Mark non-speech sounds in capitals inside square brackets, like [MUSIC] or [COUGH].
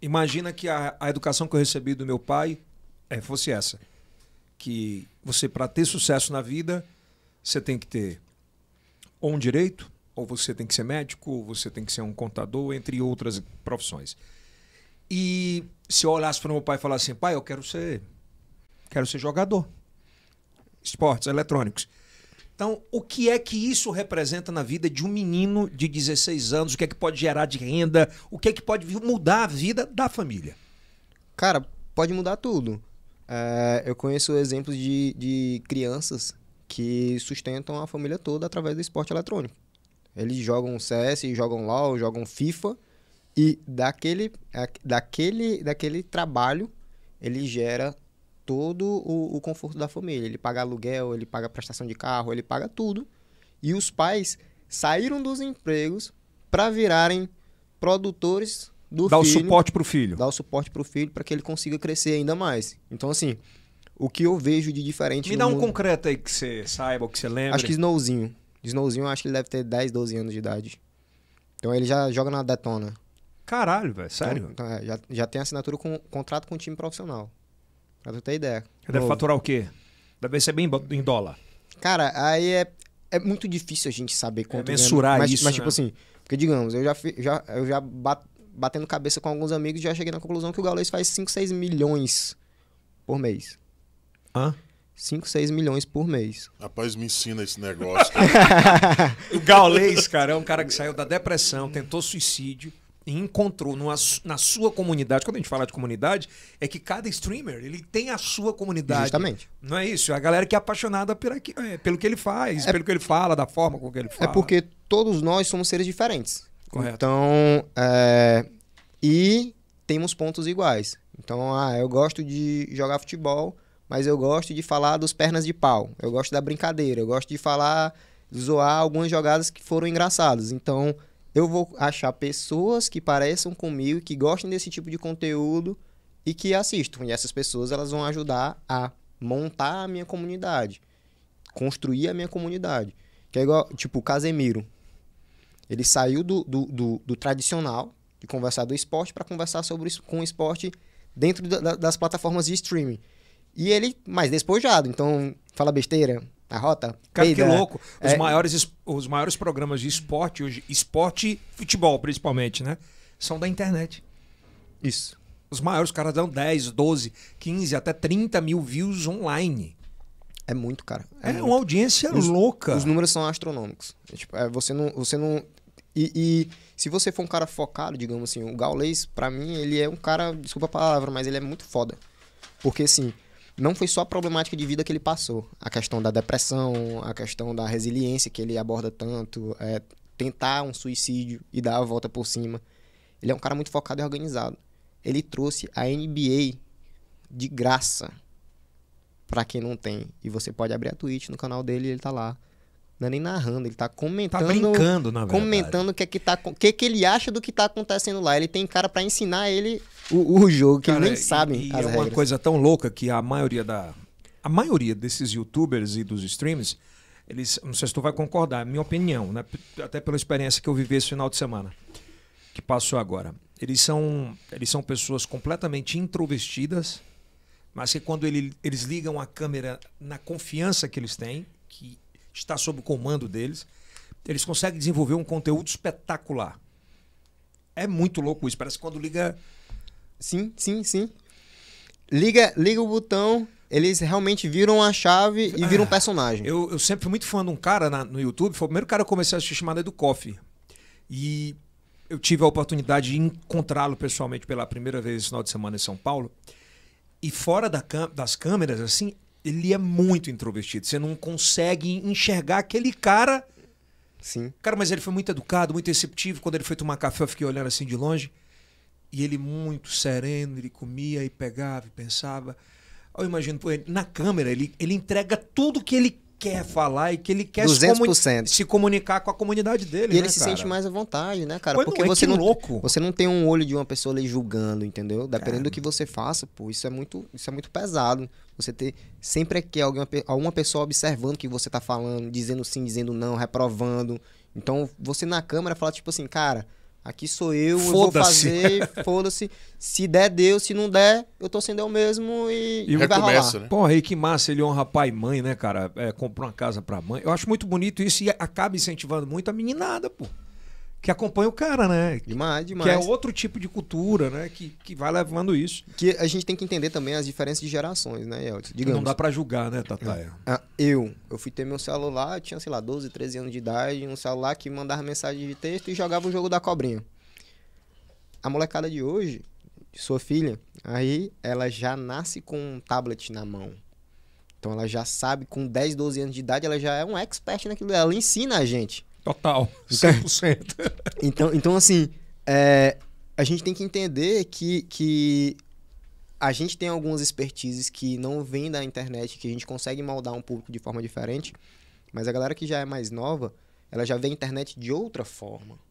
Imagina que a, a educação que eu recebi do meu pai é, fosse essa. Que você, para ter sucesso na vida, você tem que ter ou um direito, ou você tem que ser médico, ou você tem que ser um contador, entre outras profissões. E se eu olhasse para o meu pai e falasse assim, pai, eu quero ser, quero ser jogador. Esportes, eletrônicos. Então, o que é que isso representa na vida de um menino de 16 anos? O que é que pode gerar de renda? O que é que pode mudar a vida da família? Cara, pode mudar tudo. É, eu conheço exemplos de, de crianças que sustentam a família toda através do esporte eletrônico. Eles jogam CS, jogam LoL, jogam FIFA e daquele, daquele, daquele trabalho ele gera todo o, o conforto da família. Ele paga aluguel, ele paga prestação de carro, ele paga tudo. E os pais saíram dos empregos para virarem produtores do dá filho. Dá o suporte para o filho. Dá o suporte para o filho para que ele consiga crescer ainda mais. Então, assim, o que eu vejo de diferente. Me dá um mundo... concreto aí que você saiba, que você lembra. Acho que Snowzinho. Snowzinho, acho que ele deve ter 10, 12 anos de idade. Então ele já joga na Detona. Caralho, velho, sério? Então, então, é, já, já tem assinatura com contrato com o time profissional. Pra tu ter ideia. Você deve faturar o quê? Deve ser bem em dólar. Cara, aí é, é muito difícil a gente saber quanto. É mensurar mas, isso. Mas, tipo né? assim, porque digamos, eu já, já, eu já bat, batendo cabeça com alguns amigos já cheguei na conclusão que o Gaulês faz 5, 6 milhões por mês. Hã? 5, 6 milhões por mês. Rapaz, me ensina esse negócio. [LAUGHS] [LAUGHS] o Gaulês, cara, é um cara que saiu da depressão, tentou suicídio, encontrou numa, na sua comunidade, quando a gente fala de comunidade, é que cada streamer ele tem a sua comunidade. Justamente. Não é isso? A galera que é apaixonada por aqui, é, pelo que ele faz, é, pelo que ele fala, da forma com que ele é fala. É porque todos nós somos seres diferentes. Correto. Então, é, e temos pontos iguais. Então, ah, eu gosto de jogar futebol, mas eu gosto de falar dos pernas de pau. Eu gosto da brincadeira, eu gosto de falar, zoar algumas jogadas que foram engraçadas. Então, eu vou achar pessoas que pareçam comigo, que gostem desse tipo de conteúdo e que assistam. E essas pessoas elas vão ajudar a montar a minha comunidade, construir a minha comunidade. Que é igual, tipo, o Casemiro. Ele saiu do, do, do, do tradicional, de conversar do esporte, para conversar sobre com o esporte dentro da, das plataformas de streaming. E ele mais despojado, então fala besteira, rota, Cara, que né? louco. Os, é... maiores, os maiores programas de esporte hoje, esporte e futebol principalmente, né? São da internet. Isso. Os maiores caras dão 10, 12, 15, até 30 mil views online. É muito, cara. É, é muito. uma audiência os, louca. Os números são astronômicos. É, tipo, é, você não. Você não e, e, se você for um cara focado, digamos assim, o Gaulês, para mim, ele é um cara, desculpa a palavra, mas ele é muito foda. Porque assim, não foi só a problemática de vida que ele passou. A questão da depressão, a questão da resiliência que ele aborda tanto, é, tentar um suicídio e dar a volta por cima. Ele é um cara muito focado e organizado. Ele trouxe a NBA de graça para quem não tem. E você pode abrir a Twitch no canal dele, ele tá lá não é nem narrando, ele tá, tá comentando. Tá brincando, na verdade. Comentando o que, é que, tá, que, é que ele acha do que tá acontecendo lá. Ele tem cara para ensinar ele o, o jogo, que cara, ele nem sabe. E, é regras. uma coisa tão louca que a maioria da. A maioria desses youtubers e dos streams, eles. Não sei se tu vai concordar, é minha opinião, né? Até pela experiência que eu vivi esse final de semana. Que passou agora. Eles são, eles são pessoas completamente introvertidas, mas que quando ele, eles ligam a câmera na confiança que eles têm, que está sob o comando deles. Eles conseguem desenvolver um conteúdo espetacular. É muito louco isso. Parece que quando liga. Sim, sim, sim. Liga, liga o botão, eles realmente viram a chave e viram um ah, personagem. Eu, eu sempre fui muito fã de um cara na, no YouTube. Foi o primeiro cara que eu comecei a assistir chamado Edu Coffee. E eu tive a oportunidade de encontrá-lo pessoalmente pela primeira vez esse final de semana em São Paulo. E fora da das câmeras, assim, ele é muito introvertido. Você não consegue enxergar aquele cara. Sim. Cara, mas ele foi muito educado, muito receptivo. Quando ele foi tomar café, eu fiquei olhando assim de longe. E ele muito sereno, ele comia e pegava e pensava. Eu imagino, na câmera, ele, ele entrega tudo que ele quer falar e que ele quer 200%. Se, comuni se comunicar com a comunidade dele. E né, ele né, se cara? sente mais à vontade, né, cara? Pois Porque não é, você, não, louco. você não tem um olho de uma pessoa ali julgando, entendeu? Dependendo do é. que você faça, pô, isso é muito, isso é muito pesado. Você ter sempre é que alguma, alguma pessoa observando o que você tá falando, dizendo sim, dizendo não, reprovando. Então, você na câmera fala, tipo assim, cara, Aqui sou eu, eu vou fazer, [LAUGHS] foda-se. Se der, deu. Se não der, eu tô sendo eu mesmo e, e, e vai rolar. Né? Porra, aí que massa, ele honra pai e mãe, né, cara? É, comprou uma casa pra mãe. Eu acho muito bonito isso e acaba incentivando muito a meninada, pô que acompanha o cara, né? Demais, demais. Que é outro tipo de cultura, né? Que, que vai levando isso. Que a gente tem que entender também as diferenças de gerações, né, Elton? Digamos. Não dá para julgar, né, Tataia? Ah, eu, eu fui ter meu celular, eu tinha, sei lá, 12, 13 anos de idade, um celular que mandava mensagem de texto e jogava o jogo da cobrinha. A molecada de hoje, sua filha, aí ela já nasce com um tablet na mão. Então ela já sabe, com 10, 12 anos de idade, ela já é um expert naquilo. Ela ensina a gente. Total, 100%. Então, [LAUGHS] então, então assim, é, a gente tem que entender que, que a gente tem algumas expertises que não vêm da internet, que a gente consegue moldar um público de forma diferente, mas a galera que já é mais nova, ela já vê a internet de outra forma.